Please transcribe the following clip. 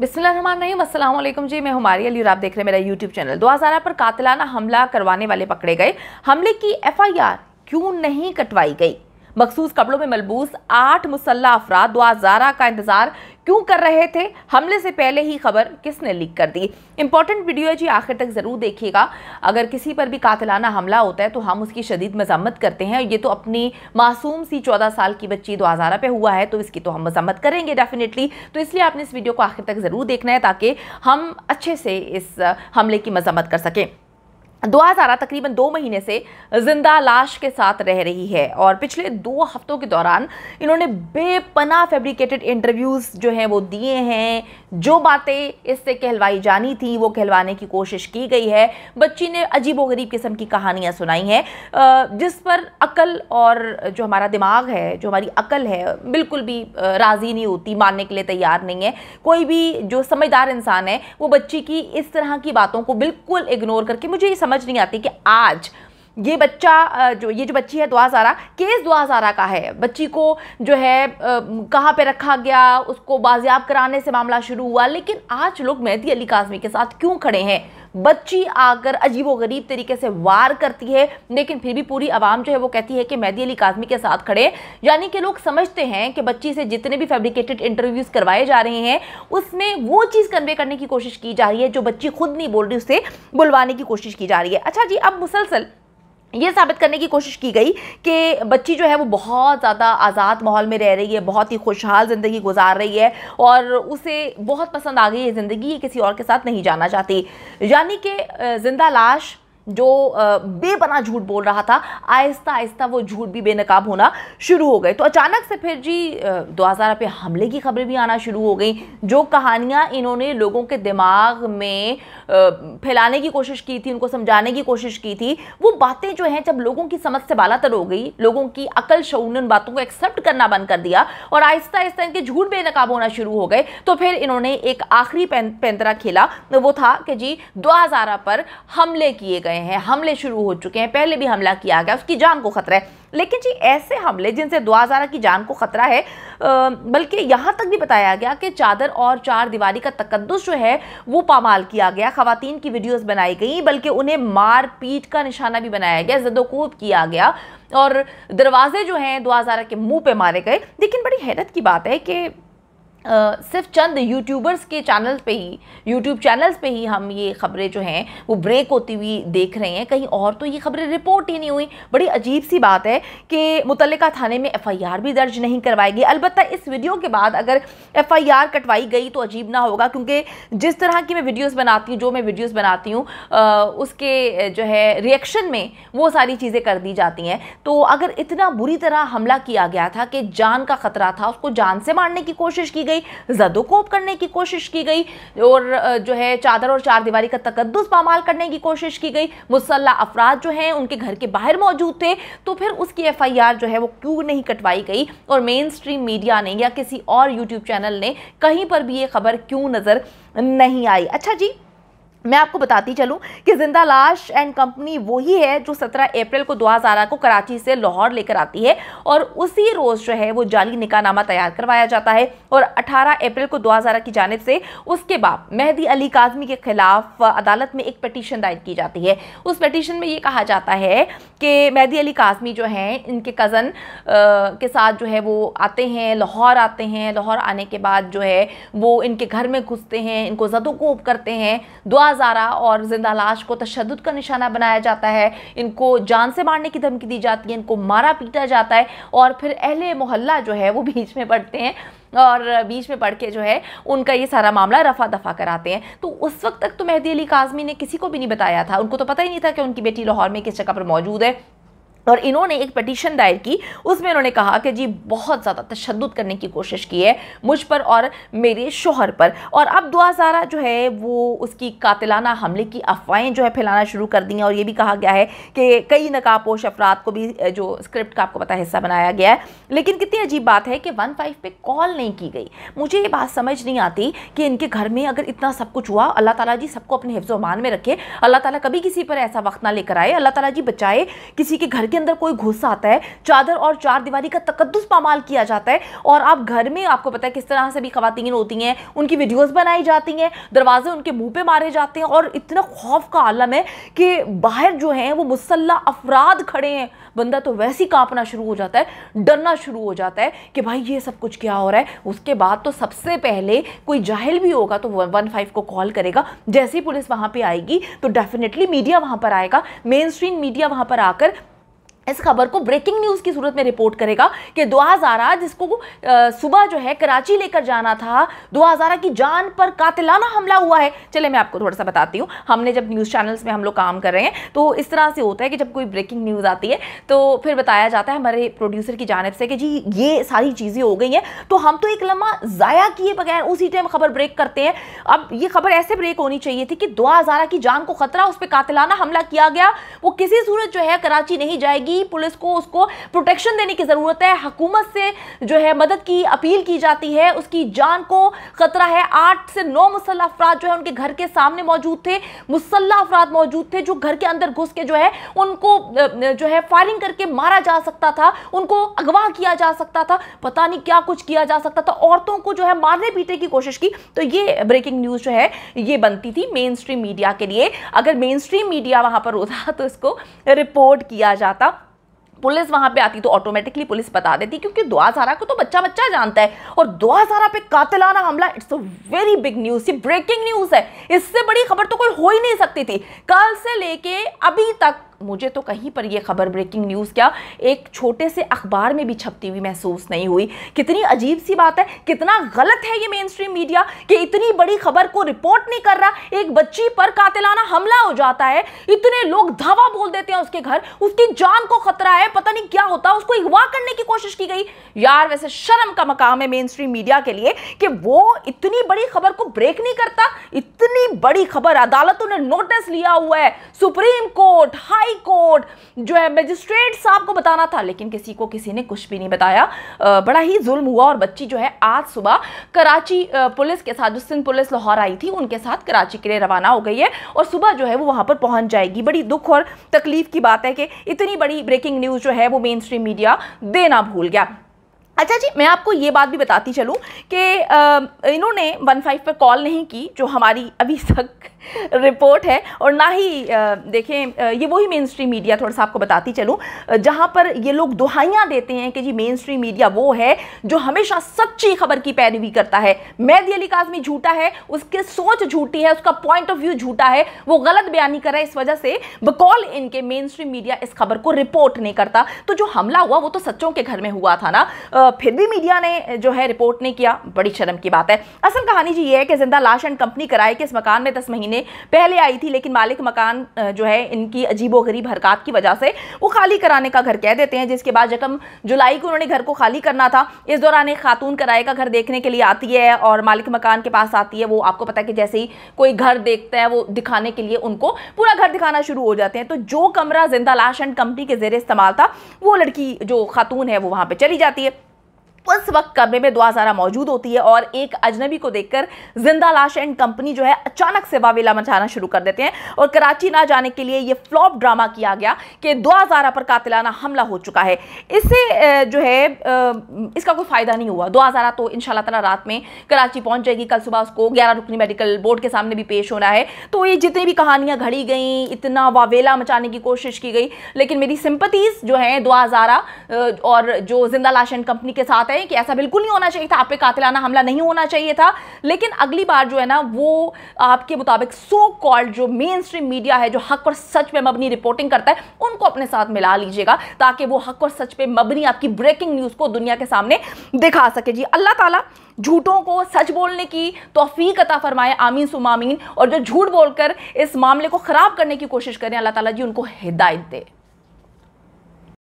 बिस्मिल्लाम जी मैं हमारी अली और आप देख रहे हैं मेरा यूट्यूब चैनल दो पर कातिलाना हमला करवाने वाले पकड़े गए हमले की एफआईआर क्यों नहीं कटवाई गई मखसूस कपड़ों में मलबूस आठ मुसल्ला अफराद हजारा का इंतजार क्यों कर रहे थे हमले से पहले ही खबर किसने लीक कर दी इंपॉर्टेंट वीडियो है जी आखिर तक ज़रूर देखिएगा अगर किसी पर भी कातलाना हमला होता है तो हम उसकी शदीद मजम्मत करते हैं ये तो अपनी मासूम सी चौदह साल की बच्ची दो हज़ार पे हुआ है तो इसकी तो हम मजम्मत करेंगे डेफिनेटली तो इसलिए आपने इस वीडियो को आखिर तक ज़रूर देखना है ताकि हम अच्छे से इस हमले की मजम्मत कर सकें दो हजारा तकरीबन दो महीने से जिंदा लाश के साथ रह रही है और पिछले दो हफ्तों के दौरान इन्होंने बेपना फैब्रिकेटेड इंटरव्यूज़ जो हैं वो दिए हैं जो बातें इससे कहलवाई जानी थी वो कहलवाने की कोशिश की गई है बच्ची ने अजीब गरीब किस्म की कहानियाँ सुनाई हैं जिस पर अकल और जो हमारा दिमाग है जो हमारी अकल है बिल्कुल भी राज़ी नहीं होती मानने के लिए तैयार नहीं है कोई भी जो समझदार इंसान है वो बच्ची की इस तरह की बातों को बिल्कुल इग्नोर करके मुझे ये समझ समझ नहीं आती कि आज ये बच्चा जो ये जो बच्ची है हजारा केस हजारा का है बच्ची को जो है कहाँ पे रखा गया उसको बाजियाब कराने से मामला शुरू हुआ लेकिन आज लोग मेहदी अली काजमी के साथ क्यों खड़े हैं बच्ची आकर अजीबोगरीब तरीके से वार करती है लेकिन फिर भी पूरी आवाम जो है वो कहती है कि मेहदी अली काजमी के साथ खड़े यानी कि लोग समझते हैं कि बच्ची से जितने भी फैब्रिकेटेड इंटरव्यूज़ करवाए जा रहे हैं उसमें वो चीज़ कन्वे करने की कोशिश की जा रही है जो बच्ची खुद नहीं बोल रही उसे बुलवाने की कोशिश की जा रही है अच्छा जी अब मुसलसल ये साबित करने की कोशिश की गई कि बच्ची जो है वो बहुत ज़्यादा आज़ाद माहौल में रह रही है बहुत ही खुशहाल ज़िंदगी गुजार रही है और उसे बहुत पसंद आ गई है ज़िंदगी ये किसी और के साथ नहीं जाना चाहती यानी कि ज़िंदा लाश जो बेपना झूठ बोल रहा था आहिस्ता आहिस्ता वो झूठ भी बेनकाब होना शुरू हो गए तो अचानक से फिर जी दो हज़ार पे हमले की खबरें भी आना शुरू हो गई जो कहानियाँ इन्होंने लोगों के दिमाग में फैलाने की कोशिश की थी उनको समझाने की कोशिश की थी वो बातें जो हैं जब लोगों की समझ से बालातर हो गई लोगों की अकल शून बातों को एक्सेप्ट करना बंद कर दिया और आहिस्ता आहिस्ता इनके झूठ बेनकाब होना शुरू हो गए तो फिर इन्होंने एक आखिरी पैंतरा खेला वो था कि जी दो पर हमले किए गए गए हैं हमले शुरू हो चुके हैं पहले भी हमला किया गया उसकी जान को खतरा है लेकिन जी ऐसे हमले जिनसे दुआ जारा की जान को खतरा है बल्कि यहाँ तक भी बताया गया कि चादर और चार दीवारी का तकदस जो है वो पामाल किया गया खातन की वीडियोज़ बनाई गई बल्कि उन्हें मार पीट का निशाना भी बनाया गया जदोकूब किया गया और दरवाजे जो हैं दुआ जारा के मुँह पर मारे गए लेकिन बड़ी हैरत की बात है कि सिर्फ चंद यूट्यूबर्स के चैनल पे ही यूट्यूब चैनल्स पे ही हम ये खबरें जो हैं वो ब्रेक होती हुई देख रहे हैं कहीं और तो ये खबरें रिपोर्ट ही नहीं हुई बड़ी अजीब सी बात है कि मुतल थाने में एफ़ भी दर्ज नहीं करवाई गई अलबत्त इस वीडियो के बाद अगर एफ़ कटवाई गई तो अजीब ना होगा क्योंकि जिस तरह की मैं वीडियोज़ बनाती हूँ जो मैं वीडियोज़ बनाती हूँ उसके जो है रिएक्शन में वो सारी चीज़ें कर दी जाती हैं तो अगर इतना बुरी तरह हमला किया गया था कि जान का ख़तरा था उसको जान से मारने की कोशिश की गई जदो कोप करने की कोशिश की गई और जो है चादर और चार दीवारी का तकदस पामाल करने की कोशिश की गई मुसल्ला अफराद जो हैं उनके घर के बाहर मौजूद थे तो फिर उसकी एफ जो है वो क्यों नहीं कटवाई गई और मेन स्ट्रीम मीडिया ने या किसी और यूट्यूब चैनल ने कहीं पर भी ये खबर क्यों नज़र नहीं आई अच्छा जी मैं आपको बताती चलूं कि जिंदा लाश एंड कंपनी वही है जो 17 अप्रैल को हज़ार को कराची से लाहौर लेकर आती है और उसी रोज़ जो है वो जाली निकाहनामा तैयार करवाया जाता है और 18 अप्रैल को हज़ार की जानब से उसके बाद मेहदी अली काजमी के खिलाफ अदालत में एक पटिशन दायर की जाती है उस पटिशन में ये कहा जाता है कि मेहदी अली काजमी जो हैं इनके कज़न के साथ जो है वो आते हैं लाहौर आते हैं लाहौर आने के बाद जो है वो इनके घर में घुसते हैं इनको जदोकूब करते हैं आज़ारा और जिंदा लाश को तशद का निशाना बनाया जाता है इनको जान से मारने की धमकी दी जाती है इनको मारा पीटा जाता है और फिर अहले मोहल्ला जो है वो बीच में पड़ते हैं और बीच में पढ़ के जो है उनका ये सारा मामला रफा दफा कराते हैं तो उस वक्त तक तो मेहदी अली काजमी ने किसी को भी नहीं बताया था उनको तो पता ही नहीं था कि उनकी बेटी लाहौर में किस जगह पर मौजूद है और इन्होंने एक पटिशन दायर की उसमें इन्होंने कहा कि जी बहुत ज़्यादा तशद करने की कोशिश की है मुझ पर और मेरे शोहर पर और अब दुआ सारा जो है वो उसकी कातिलाना हमले की अफवाहें जो है फैलाना शुरू कर दी हैं और ये भी कहा गया है कि कई नकाबपोश अफराद को भी जो स्क्रिप्ट का आपको पता हिस्सा बनाया गया है लेकिन कितनी अजीब बात है कि वन फाइव पे कॉल नहीं की गई मुझे ये बात समझ नहीं आती कि इनके घर में अगर इतना सब कुछ हुआ अल्लाह तला जी सबको अपने हिफ्ज़ मान में रखे अल्लाह तला कभी किसी पर ऐसा वक्त ना लेकर आए अल्लाह तला जी बचाए किसी के घर के अंदर कोई घुस आता है चादर और चार दीवारी का तकदस पामाल किया जाता है और आप घर में आपको पता है किस तरह से भी खातन होती हैं उनकी वीडियोज़ बनाई जाती हैं दरवाजे उनके मुँह पर मारे जाते हैं और इतना खौफ का आलम है कि बाहर जो है वो मुसल्ला अफराद खड़े हैं बंदा तो वैसे ही कांपना शुरू हो जाता है डरना शुरू हो जाता है कि भाई ये सब कुछ क्या हो रहा है उसके बाद तो सबसे पहले कोई जाहिल भी होगा तो वन फाइव को कॉल करेगा जैसे ही पुलिस वहाँ पर आएगी तो डेफिनेटली मीडिया वहाँ पर आएगा मेन स्ट्रीम मीडिया वहाँ पर आकर इस खबर को ब्रेकिंग न्यूज़ की सूरत में रिपोर्ट करेगा कि दो जिसको सुबह जो है कराची लेकर जाना था दो की जान पर कातिलाना हमला हुआ है चले मैं आपको थोड़ा सा बताती हूँ हमने जब न्यूज़ चैनल्स में हम लोग काम कर रहे हैं तो इस तरह से होता है कि जब कोई ब्रेकिंग न्यूज़ आती है तो फिर बताया जाता है हमारे प्रोड्यूसर की जानब से कि जी ये सारी चीज़ें हो गई हैं तो हम तो एक लम्हा ज़ाया किए बगैर उसी टाइम खबर ब्रेक करते हैं अब ये खबर ऐसे ब्रेक होनी चाहिए थी कि दो की जान को खतरा उस पर कातिलाना हमला किया गया वो किसी सूरत जो है कराची नहीं जाएगी ही पुलिस को उसको प्रोटेक्शन देने की ज़रूरत है हकूमत से जो है मदद की अपील की जाती है उसकी जान को खतरा है आठ से नौ मुसल्ला अफराद जो है उनके घर के सामने मौजूद थे मुसल्ला अफराद मौजूद थे जो घर के अंदर घुस के जो है उनको जो है फायरिंग करके मारा जा सकता था उनको अगवा किया जा सकता था पता नहीं क्या कुछ किया जा सकता था औरतों को जो है मारने पीटने की कोशिश की तो ये ब्रेकिंग न्यूज़ जो है ये बनती थी मेन स्ट्रीम मीडिया के लिए अगर मेन स्ट्रीम मीडिया वहां पर होता तो इसको रिपोर्ट किया जाता पुलिस वहां पे आती तो ऑटोमेटिकली पुलिस बता देती क्योंकि दुआ को तो बच्चा बच्चा जानता है और दुआजारा पे कातिलाना हमला it's a very big news ये ब्रेकिंग न्यूज़ है इससे बड़ी खबर तो कोई हो ही नहीं सकती थी कल से लेके अभी तक मुझे तो कहीं पर यह खबर ब्रेकिंग न्यूज़ क्या एक छोटे से अखबार में भी छपती हुई महसूस नहीं हुई कितनी अजीब सी बात है कितना गलत है ये मेन स्ट्रीम मीडिया कि इतनी बड़ी खबर को रिपोर्ट नहीं कर रहा एक बच्ची पर कातिलाना हमला हो जाता है इतने लोग धावा बोल देते हैं उसके घर उसकी जान को खतरा है पता नहीं क्या होता उसको अगवा करने की कोशिश की गई यार वैसे शर्म का मकाम है मेन स्ट्रीम मीडिया के लिए कि वो इतनी बड़ी खबर को ब्रेक नहीं करता इतनी बड़ी खबर अदालतों ने नोटिस लिया हुआ है supreme court high high court जो है मजिस्ट्रेट साहब को बताना था लेकिन किसी को किसी ने कुछ भी नहीं बताया बड़ा ही जुल्म हुआ और बच्ची जो है आज सुबह कराची पुलिस के साथ जो सिंध पुलिस लाहौर आई थी उनके साथ कराची के लिए रवाना हो गई है और सुबह जो है वो वहाँ पर पहुँच जाएगी बड़ी दुख और तकलीफ की बात है कि इतनी बड़ी ब्रेकिंग न्यूज़ जो है वो मेन स्ट्रीम मीडिया देना भूल गया अच्छा जी मैं आपको ये बात भी बताती चलूँ कि इन्होंने 15 पर कॉल नहीं की जो हमारी अभी तक रिपोर्ट है और ना ही देखें ये वही मेन स्ट्रीम मीडिया थोड़ा सा आपको बताती चलूँ जहाँ पर ये लोग दुहाइयाँ देते हैं कि जी मेन स्ट्रीम मीडिया वो है जो हमेशा सच्ची खबर की पैरवी करता है मैदी अली काजमी झूठा है उसके सोच झूठी है उसका पॉइंट ऑफ व्यू झूठा है वो गलत बयानी कर रहा है इस वजह से बकौल इनके मेन स्ट्रीम मीडिया इस खबर को रिपोर्ट नहीं करता तो जो हमला हुआ वो तो सच्चों के घर में हुआ था ना फिर भी मीडिया ने जो है रिपोर्ट नहीं किया बड़ी शर्म की बात है असल कहानी जी ये है कि जिंदा लाश एंड कंपनी कराए कि इस मकान में दस महीने महीने पहले आई थी लेकिन मालिक मकान जो है इनकी अजीबो गरीब हरकत की वजह से वो खाली कराने का घर कह देते हैं जिसके बाद जकम जुलाई को उन्होंने घर को खाली करना था इस दौरान एक खातून किराए का घर देखने के लिए आती है और मालिक मकान के पास आती है वो आपको पता है कि जैसे ही कोई घर देखता है वो दिखाने के लिए उनको पूरा घर दिखाना शुरू हो जाते हैं तो जो कमरा जिंदा लाश एंड कंपनी के जेर इस्तेमाल था वो लड़की जो खातून है वो वहाँ पर चली जाती है उस वक्त कमरे में दुआजारा मौजूद होती है और एक अजनबी को देखकर जिंदा लाश एंड कंपनी जो है अचानक से वावेला मचाना शुरू कर देते हैं और कराची ना जाने के लिए ये फ्लॉप ड्रामा किया गया कि दुआजारा पर कातिलाना हमला हो चुका है इससे जो है इसका कोई फ़ायदा नहीं हुआ दुआजारा तो इन तला रात में कराची पहुंच जाएगी कल सुबह उसको ग्यारह रुकनी मेडिकल बोर्ड के सामने भी पेश होना है तो ये जितनी भी कहानियाँ घड़ी गई इतना वावेला मचाने की कोशिश की गई लेकिन मेरी सिंपतीज़ जो है दुआजारा और जो जिंदा लाश एंड कंपनी के साथ है हैं कि ऐसा बिल्कुल नहीं होना चाहिए था आप पे कातिलाना हमला नहीं होना चाहिए था लेकिन अगली बार जो है ना वो आपके मुताबिक सो कॉल्ड जो मेन स्ट्रीम मीडिया है जो हक और सच में मबनी रिपोर्टिंग करता है उनको अपने साथ मिला लीजिएगा ताकि वो हक और सच पे मबनी आपकी ब्रेकिंग न्यूज़ को दुनिया के सामने दिखा सके जी अल्लाह ताला झूठों को सच बोलने की तोफ़ी अता फरमाए आमीन सुमामीन और जो झूठ बोलकर इस मामले को ख़राब करने की कोशिश करें अल्लाह ताला जी उनको हिदायत दे